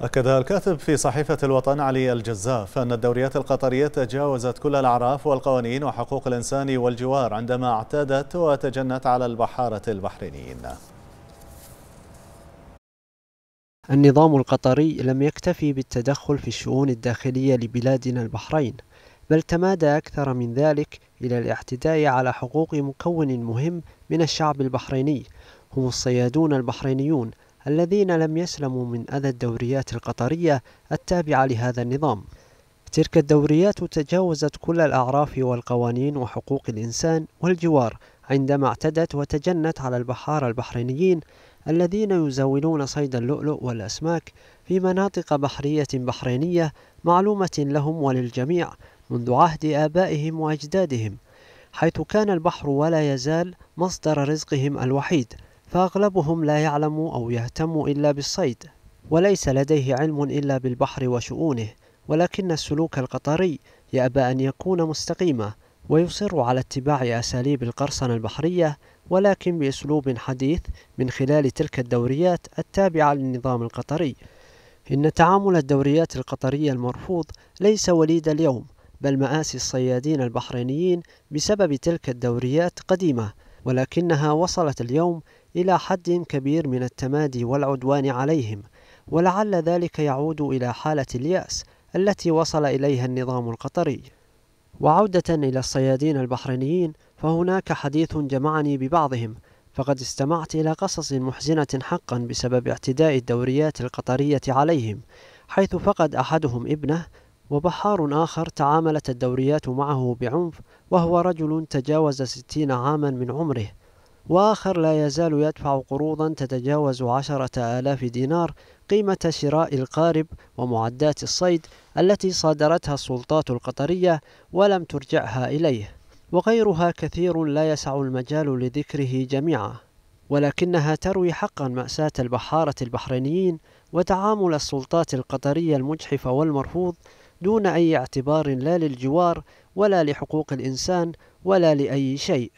أكد الكاتب في صحيفة الوطن علي الجزاف أن الدوريات القطرية تجاوزت كل الأعراف والقوانين وحقوق الإنسان والجوار عندما اعتادت وتجنت على البحارة البحرينيين النظام القطري لم يكتفي بالتدخل في الشؤون الداخلية لبلادنا البحرين بل تمادى أكثر من ذلك إلى الاعتداء على حقوق مكون مهم من الشعب البحريني هم الصيادون البحرينيون الذين لم يسلموا من أذى الدوريات القطرية التابعة لهذا النظام تلك الدوريات تجاوزت كل الأعراف والقوانين وحقوق الإنسان والجوار عندما اعتدت وتجنت على البحار البحرينيين الذين يزاولون صيد اللؤلؤ والأسماك في مناطق بحرية بحرينية معلومة لهم وللجميع منذ عهد آبائهم وأجدادهم حيث كان البحر ولا يزال مصدر رزقهم الوحيد فأغلبهم لا يعلم أو يهتم إلا بالصيد وليس لديه علم إلا بالبحر وشؤونه ولكن السلوك القطري يأبى أن يكون مستقيما ويصر على اتباع أساليب القرصنة البحرية ولكن بأسلوب حديث من خلال تلك الدوريات التابعة للنظام القطري إن تعامل الدوريات القطرية المرفوض ليس وليد اليوم بل مآسي الصيادين البحرينيين بسبب تلك الدوريات قديمة ولكنها وصلت اليوم إلى حد كبير من التمادي والعدوان عليهم ولعل ذلك يعود إلى حالة اليأس التي وصل إليها النظام القطري وعودة إلى الصيادين البحرينيين فهناك حديث جمعني ببعضهم فقد استمعت إلى قصص محزنة حقا بسبب اعتداء الدوريات القطرية عليهم حيث فقد أحدهم ابنه وبحار آخر تعاملت الدوريات معه بعنف وهو رجل تجاوز ستين عاما من عمره وآخر لا يزال يدفع قروضا تتجاوز عشرة آلاف دينار قيمة شراء القارب ومعدات الصيد التي صادرتها السلطات القطرية ولم ترجعها إليه وغيرها كثير لا يسع المجال لذكره جميعا ولكنها تروي حقا مأساة البحارة البحرينيين وتعامل السلطات القطرية المجحف والمرفوض دون أي اعتبار لا للجوار ولا لحقوق الإنسان ولا لأي شيء